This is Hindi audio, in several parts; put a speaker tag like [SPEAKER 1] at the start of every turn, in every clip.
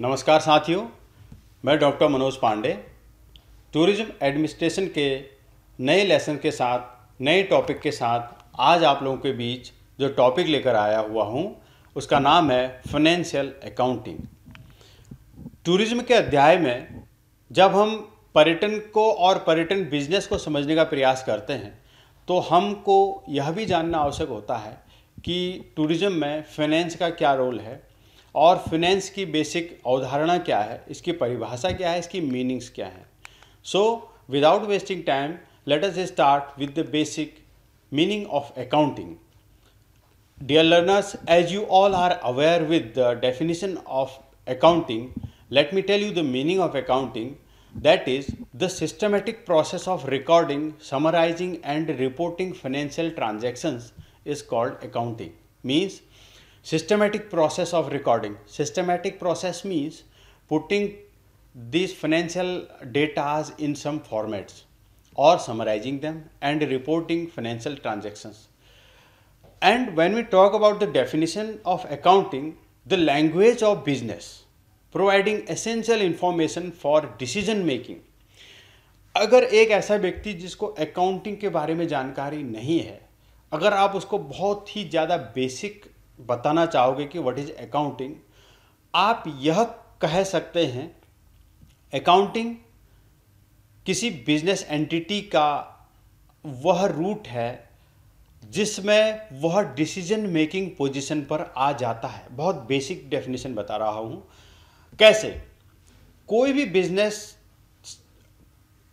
[SPEAKER 1] नमस्कार साथियों मैं doctor Manoj Pandey tourism administration के नए लेसन के साथ नए टॉपिक के साथ आज आप लोगों के बीच जो टॉपिक लेकर आया हुआ हूँ उसका नाम है फाइनेंशियल अकाउंटिंग टूरिज्म के अध्याय में जब हम पर्यटन को और पर्यटन बिजनेस को समझने का प्रयास करते हैं तो हमको यह भी जानना आवश्यक होता है कि टूरिज्म में फाइनेंस का क्या रोल है और फिनेंस की बेसिक अवधारणा क्या है इसकी परिभाषा क्या है इसकी मीनिंग्स क्या है so without wasting time let us start with the basic meaning of accounting dear learners as you all are aware with the definition of accounting let me tell you the meaning of accounting that is the systematic process of recording summarising and reporting financial transactions is called accounting means systematic process of recording systematic process means putting these financial data in some formats or summarizing them and reporting financial transactions and when we talk about the definition of accounting the language of business providing essential information for decision making अगर एक ऐसा व्यक्ति जिसको अकाउंटिंग के बारे में जानकारी नहीं है अगर आप उसको बहुत ही ज़्यादा बेसिक बताना चाहोगे कि व्हाट इज़ अकाउंटिंग आप यह कह सकते हैं अकाउंटिंग किसी बिजनेस एंटिटी का वह रूट है जिसमें वह डिसीजन मेकिंग पोजीशन पर आ जाता है बहुत बेसिक डेफिनेशन बता रहा हूं कैसे कोई भी बिजनेस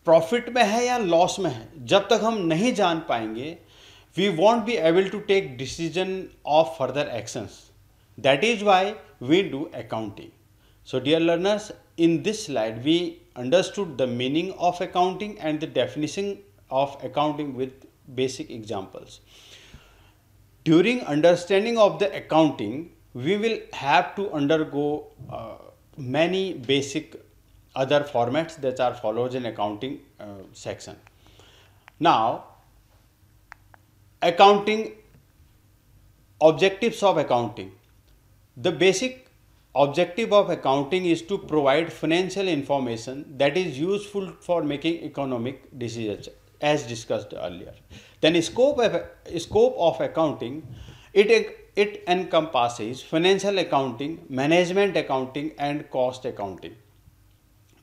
[SPEAKER 1] प्रॉफिट में है या लॉस में है जब तक हम नहीं जान पाएंगे we won't be able to take decision of further actions. That is why we do accounting. So dear learners, in this slide we understood the meaning of accounting and the definition of accounting with basic examples. During understanding of the accounting, we will have to undergo uh, many basic other formats that are followed in accounting uh, section. Now, accounting objectives of accounting the basic objective of accounting is to provide financial information that is useful for making economic decisions as discussed earlier then scope of scope of accounting it it encompasses financial accounting management accounting and cost accounting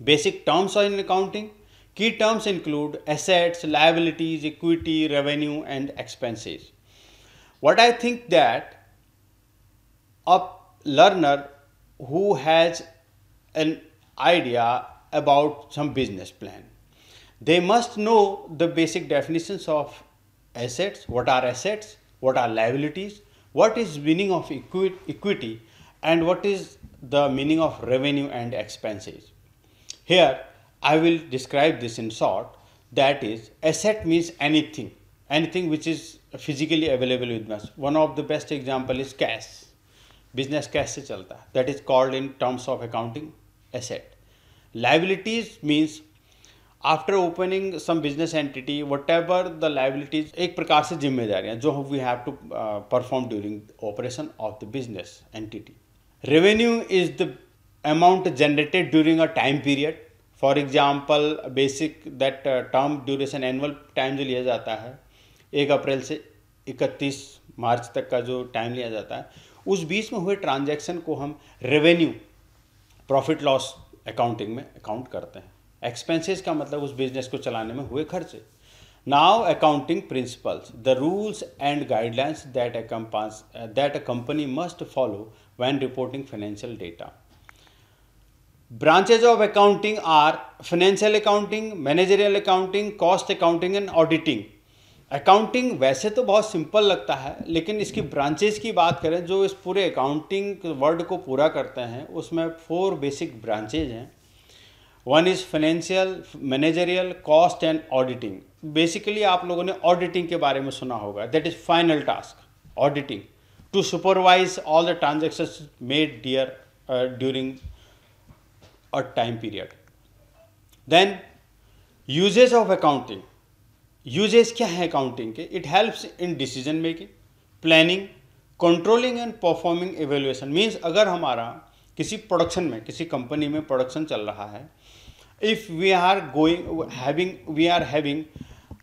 [SPEAKER 1] basic terms in accounting Key terms include assets, liabilities, equity, revenue, and expenses. What I think that a learner who has an idea about some business plan, they must know the basic definitions of assets, what are assets, what are liabilities, what is meaning of equity, and what is the meaning of revenue and expenses. Here, I will describe this in short. That is, asset means anything, anything which is physically available with us. One of the best example is cash. Business cash se chalta. That is called in terms of accounting asset. Liabilities means after opening some business entity, whatever the liabilities, ek prakar se jimmedari hai, we have to uh, perform during operation of the business entity. Revenue is the amount generated during a time period for example basic that term duration annual time जो लिया जाता है एक अप्रैल से इकतीस मार्च तक का जो टाइम लिया जाता है उस बीच में हुए ट्रांजैक्शन को हम रेवेन्यू प्रॉफिट लॉस अकाउंटिंग में अकाउंट करते हैं एक्सपेंसेस का मतलब उस बिजनेस को चलाने में हुए खर्चे now accounting principles the rules and guidelines that that a company must follow when reporting financial data branches of accounting are financial accounting managerial accounting cost accounting and auditing accounting वैसे तो बहुत सिंपल लगता है लेकिन इसकी ब्रांचेज की बात करें जो इस पूरे अकाउंटिंग वर्ड को पूरा करते हैं उसमें फोर बेसिक ब्रांचेज हैं one is financial managerial cost and auditing basically आप लोगों ने ऑडिटिंग के बारे में सुना होगा that is final task auditing to supervise all the transaction made dear during a time period then uses of accounting uses क्या है accounting के it helps in decision making planning controlling and performing evaluation means अगर हमारा किसी production में किसी company में production चल रहा है if we are going having we are having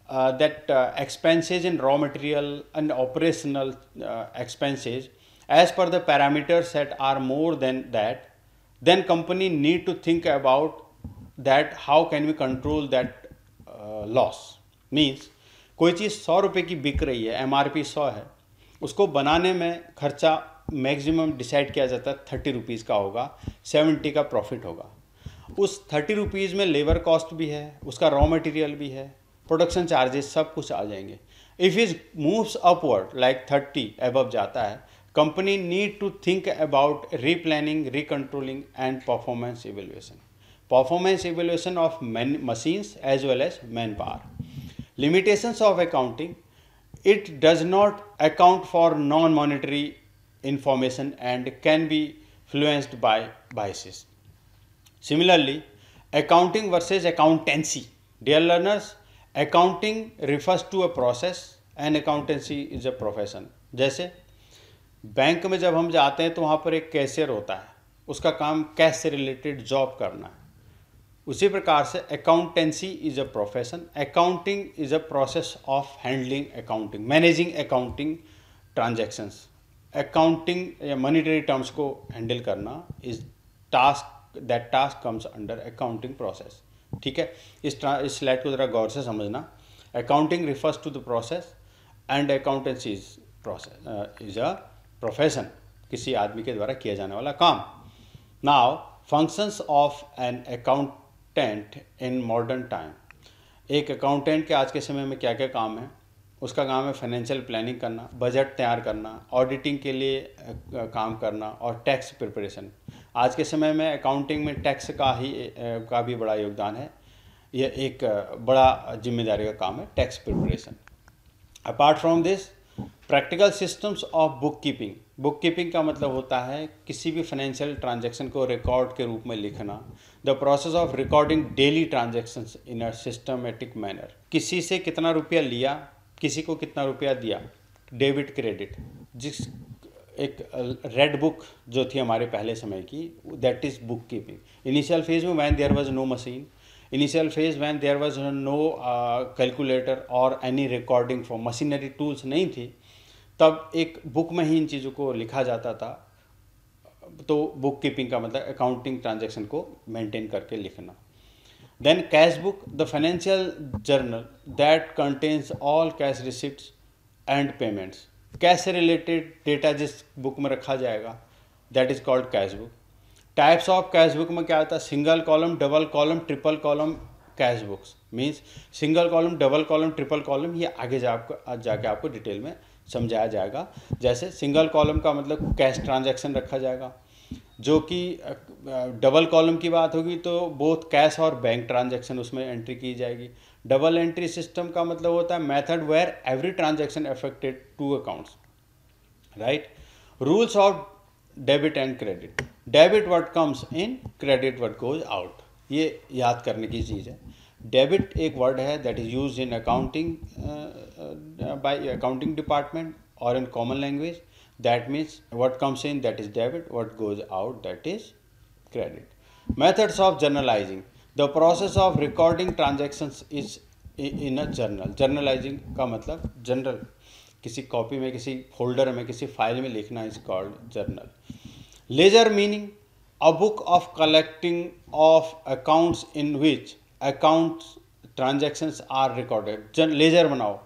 [SPEAKER 1] uh, that uh, expenses in raw material and operational uh, expenses as per the parameters that are more than that then company need to think about that how can we control that loss uh, loss means कोई चीज़ सौ रुपये की बिक रही है एम आर पी सौ है उसको बनाने में खर्चा मैक्सिमम डिसाइड किया जाता है थर्टी रुपीज़ का होगा सेवेंटी का प्रॉफिट होगा उस थर्टी रुपीज़ में लेबर कॉस्ट भी है उसका रॉ मटेरियल भी है प्रोडक्शन चार्जेस सब कुछ आ जाएंगे if is moves upward like thirty above जाता है company need to think about replanning, recontrolling and performance evaluation. Performance evaluation of machines as well as manpower. Limitations of accounting. It does not account for non-monetary information and can be influenced by biases. Similarly, accounting versus accountancy. Dear learners, accounting refers to a process and accountancy is a profession. जैसे बैंक में जब हम जाते हैं तो वहाँ पर एक कैशियर होता है उसका काम कैश से रिलेटेड जॉब करना है उसी प्रकार से accountancy is a profession accounting is a process of handling accounting managing accounting transactions accounting या मनीटरी टर्म्स को हैंडल करना is task that task comes under accounting process ठीक है इस इस स्लाइड को ज़रा गौर से समझना accounting refers to the process and accountancy is process is a profession किसी आदमी के द्वारा किया जाने वाला काम now functions of an accountant in modern time एक अकाउंटेंट के आज के समय में क्या क्या काम है उसका काम है फाइनेंशियल प्लानिंग करना बजट तैयार करना ऑडिटिंग के लिए काम करना और टैक्स प्रिपरेशन आज के समय में अकाउंटिंग में टैक्स का ही का भी बड़ा योगदान है यह एक बड़ा जिम्मेदारी का काम है tax preparation apart from this practical systems of book keeping book keeping का मतलब होता है किसी भी फाइनेंशियल ट्रांजेक्शन को रिकॉर्ड के रूप में लिखना the process of recording daily transaction in a systematic manner किसी से कितना रुपया लिया किसी को कितना रुपया दिया डेबिट क्रेडिट जिस एक रेड बुक जो थी हमारे पहले समय की that is book keeping initial phase में when there was no machine initial phase when there was no calculator और any recording for machinery tools नहीं थी तब एक बुक में ही इन चीज़ों को लिखा जाता था तो बुक कीपिंग का मतलब अकाउंटिंग ट्रांजेक्शन को मेंटेन करके लिखना then cash book the financial journal that contains all cash receipt and payments cash से रिलेटेड डेटा जिस बुक में रखा जाएगा that is called cash book types of cash book में क्या होता है single column double column triple column cash books means single column double column triple column ये आगे जा आपको जाके आपको डिटेल में समझाया जाएगा जैसे सिंगल कॉलम का मतलब कैश ट्रांजैक्शन रखा जाएगा जो कि डबल कॉलम की बात होगी तो बोथ कैश और बैंक ट्रांजैक्शन उसमें एंट्री की जाएगी डबल एंट्री सिस्टम का मतलब होता है method where every transaction affected two accounts right rules of debit and credit debit what comes in credit what goes out ये याद करने की चीज़ है डेबिट एक वर्ड है that is use in accounting by accounting department और in common language that means what comes in that is debit what goes out that is credit methods of journalising the process of recording transactions is in a journal journalising का मतलब जनरल किसी कॉपी में किसी फोल्डर में किसी फाइल में लिखना is called journal ledger meaning a book of collecting of accounts in which account transactions are recorded जन लेजर बनाओ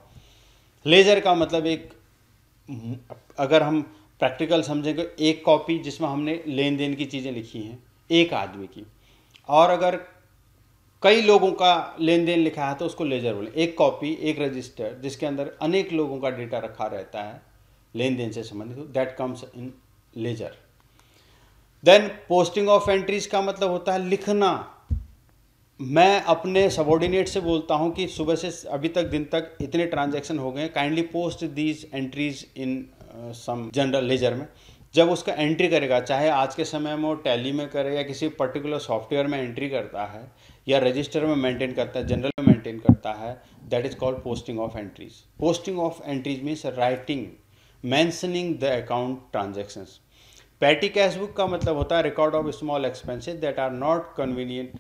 [SPEAKER 1] लेजर का मतलब एक अगर हम प्रैक्टिकल समझेंगे एक कॉपी जिसमें हमने लेन देन की चीज़ें लिखी हैं एक आदमी की और अगर कई लोगों का लेन देन लिखा है तो उसको लेजर बोले एक कॉपी एक रजिस्टर जिसके अंदर अनेक लोगों का डेटा रखा रहता है लेन देन से संबंधित that comes in ledger then posting of entries का मतलब होता है लिखना मैं अपने सबॉर्डिनेट से बोलता हूँ कि सुबह से अभी तक दिन तक इतने ट्रांजेक्शन हो गए kindly post these entries in some general ledger में जब उसका एंट्री करेगा चाहे आज के समय में वो टैली में करे या किसी पर्टिकुलर सॉफ्टवेयर में एंट्री करता है या रजिस्टर में मेंटेन करता है जनरल में मेंटेन करता है that is called posting of entries posting of entries means writing mentioning the account transaction petty cash book का मतलब होता है record of small expenses that are not convenient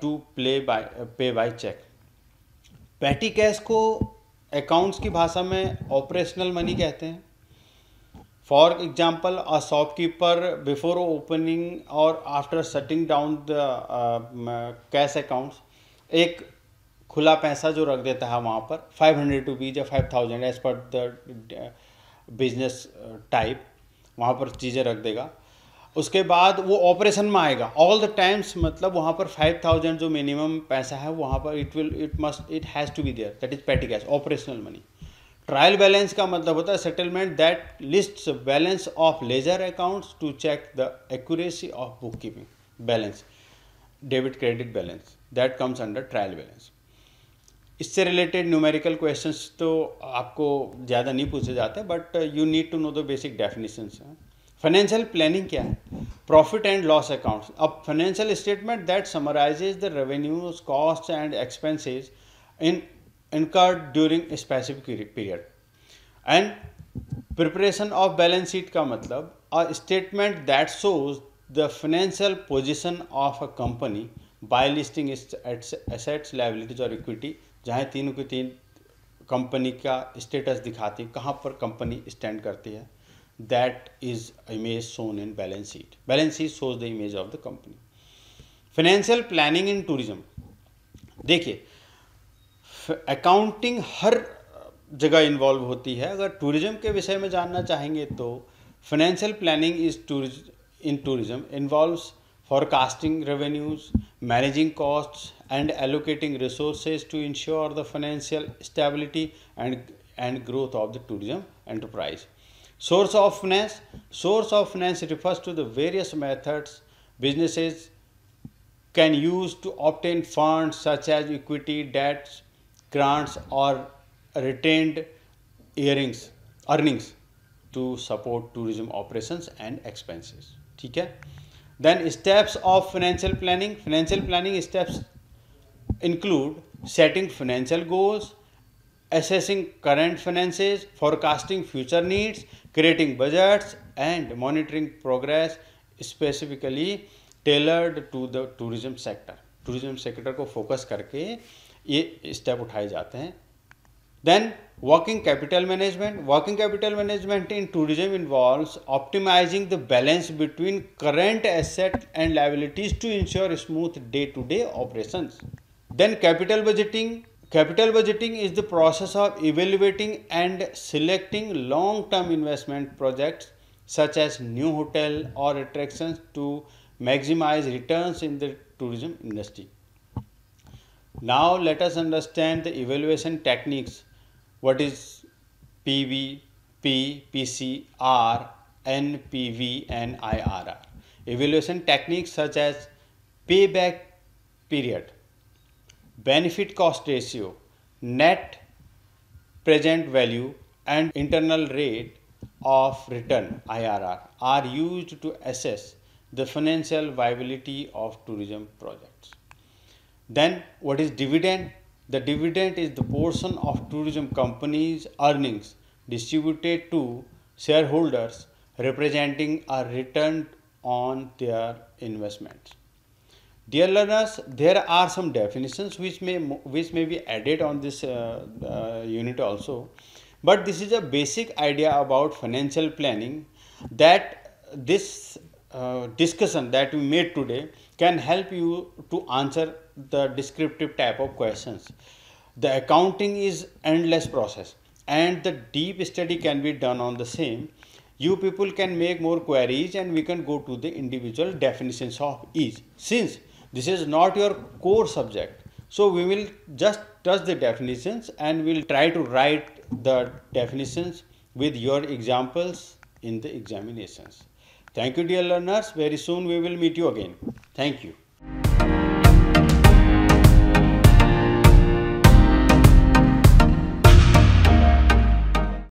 [SPEAKER 1] to play by pay by cheque petty cash को अकाउंट्स की भाषा में ऑपरेशनल मनी कहते हैं for example a shopkeeper before opening और after setting down the cash accounts एक खुला पैसा जो रख देता है वहाँ पर फाइव हंड्रेड रुपीज़ या five thousand as per the business type वहाँ पर चीज़ें रख देगा उसके बाद वो ऑपरेशन में आएगा ऑल द टाइम्स मतलब वहाँ पर फाइव थाउजेंड जो मिनिमम पैसा है वहाँ पर it will it must it has to be there that is petty cash operational money trial balance का मतलब होता है settlement that list balance of ledger accounts to check the accuracy of book keeping balance debit credit balance that comes under trial balance इससे रिलेटेड न्यूमेरिकल क्वेश्चंस तो आपको ज़्यादा नहीं पूछे जाते but you need to know the basic definitions financial planning क्या है प्रॉफिट एंड लॉस अकाउंट्स अब financial statement that summarises the revenues cost and expenses in incurred during a specific period and preparation of balance sheet ka matlab a statement that shows the financial position of a company by listing its assets liabilities or equity jahan teen ko teen company का स्टेटस दिखाती है कहाँ पर कंपनी स्टैंड करती है that is image shown in balance sheet balance sheet shows the image of the company financial planning in tourism देखिए अकाउंटिंग हर जगह इन्वॉल्व होती है अगर टूरिज्म के विषय में जानना चाहेंगे तो financial planning is tourism in tourism involve forecasting revenues managing cost and allocating resources to ensure the financial stability and and growth of the tourism enterprise source of finance source of finance refers to the various methods businesses can use to obtain fund such as equity debts grants or retained earnings earnings to support tourism operations and expenses ठीक है then steps of financial planning financial planning steps include setting financial goals assessing current finances forecasting future needs creating budgets and monitoring progress specifically tailored to the tourism sector tourism sector को focus करके ये स्टेप उठाए जाते हैं then working capital management working capital management in tourism involve optimising the balance between current asset and liabilities to ensure smooth day to day operation then capital budgeting capital budgeting is the process of evaluating and selecting long term investment project such as new hotel और attraction to maximise return in the tourism industry Now let us understand the evaluation techniques. What is PV, P, PC, R, NPV and IRR. Evaluation techniques such as payback period, benefit cost ratio, net present value and internal rate of return IRR are used to assess the financial viability of tourism projects. Then what is dividend? The dividend is the portion of tourism companies' earnings distributed to shareholders representing a return on their investments. Dear learners, there are some definitions which may which may be added on this uh, uh, unit also, but this is a basic idea about financial planning that this uh, discussion that we made today can help you to answer the descriptive type of questions. The accounting is endless process and the deep study can be done on the same. You people can make more queries and we can go to the individual definitions of each. Since this is not your core subject, so we will just touch the definitions and we'll try to write the definitions with your examples in the examinations. Thank you dear learners. Very soon we will meet you again. Thank you.